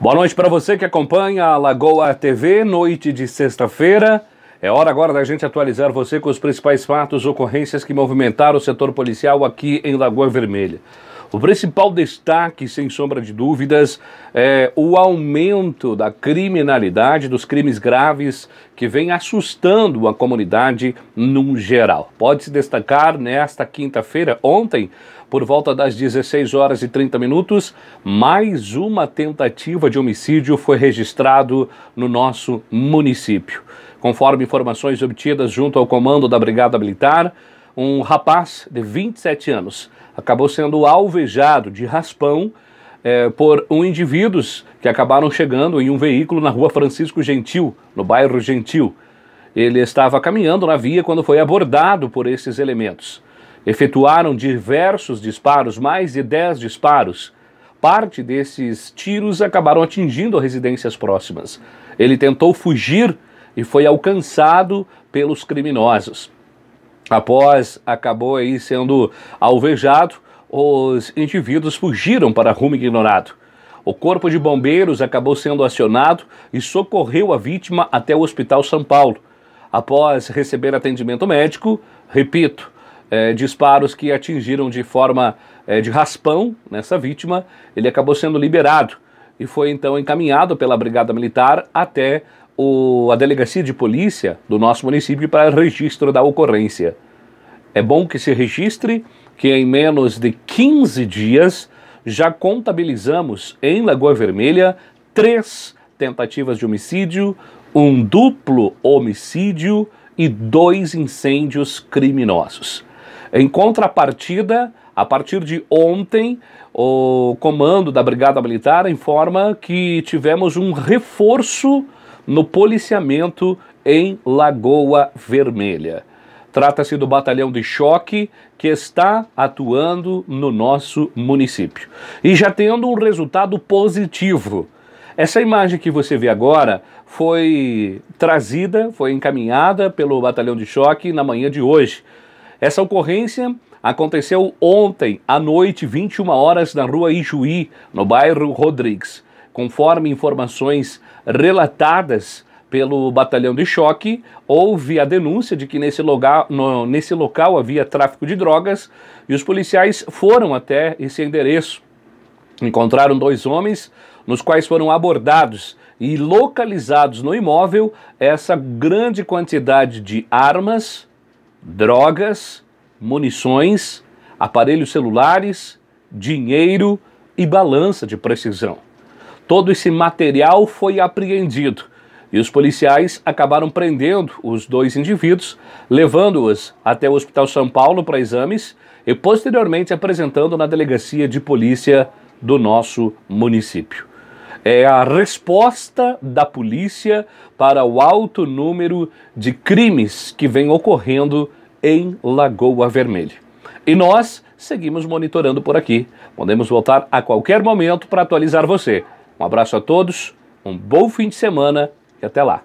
Boa noite para você que acompanha a Lagoa TV, noite de sexta-feira. É hora agora da gente atualizar você com os principais fatos, ocorrências que movimentaram o setor policial aqui em Lagoa Vermelha. O principal destaque, sem sombra de dúvidas, é o aumento da criminalidade, dos crimes graves que vem assustando a comunidade num geral. Pode-se destacar nesta quinta-feira, ontem, por volta das 16 horas e 30 minutos, mais uma tentativa de homicídio foi registrado no nosso município. Conforme informações obtidas junto ao comando da Brigada Militar, um rapaz de 27 anos acabou sendo alvejado de raspão é, por um indivíduos que acabaram chegando em um veículo na rua Francisco Gentil, no bairro Gentil. Ele estava caminhando na via quando foi abordado por esses elementos. Efetuaram diversos disparos, mais de 10 disparos. Parte desses tiros acabaram atingindo residências próximas. Ele tentou fugir e foi alcançado pelos criminosos. Após acabou aí sendo alvejado, os indivíduos fugiram para rumo ignorado. O corpo de bombeiros acabou sendo acionado e socorreu a vítima até o Hospital São Paulo. Após receber atendimento médico, repito, é, disparos que atingiram de forma é, de raspão nessa vítima, ele acabou sendo liberado e foi então encaminhado pela Brigada Militar até o, a delegacia de polícia do nosso município para registro da ocorrência. É bom que se registre que em menos de 15 dias já contabilizamos em Lagoa Vermelha três tentativas de homicídio, um duplo homicídio e dois incêndios criminosos. Em contrapartida, a partir de ontem, o comando da Brigada Militar informa que tivemos um reforço no policiamento em Lagoa Vermelha. Trata-se do batalhão de choque que está atuando no nosso município e já tendo um resultado positivo. Essa imagem que você vê agora foi trazida, foi encaminhada pelo batalhão de choque na manhã de hoje. Essa ocorrência aconteceu ontem à noite, 21 horas, na rua Ijuí, no bairro Rodrigues. Conforme informações relatadas pelo batalhão de choque, houve a denúncia de que nesse, lugar, no, nesse local havia tráfico de drogas e os policiais foram até esse endereço. Encontraram dois homens, nos quais foram abordados e localizados no imóvel essa grande quantidade de armas, drogas, munições, aparelhos celulares, dinheiro e balança de precisão. Todo esse material foi apreendido e os policiais acabaram prendendo os dois indivíduos, levando-os até o Hospital São Paulo para exames e posteriormente apresentando na delegacia de polícia do nosso município. É a resposta da polícia para o alto número de crimes que vem ocorrendo em Lagoa Vermelha. E nós seguimos monitorando por aqui. Podemos voltar a qualquer momento para atualizar você. Um abraço a todos, um bom fim de semana e até lá.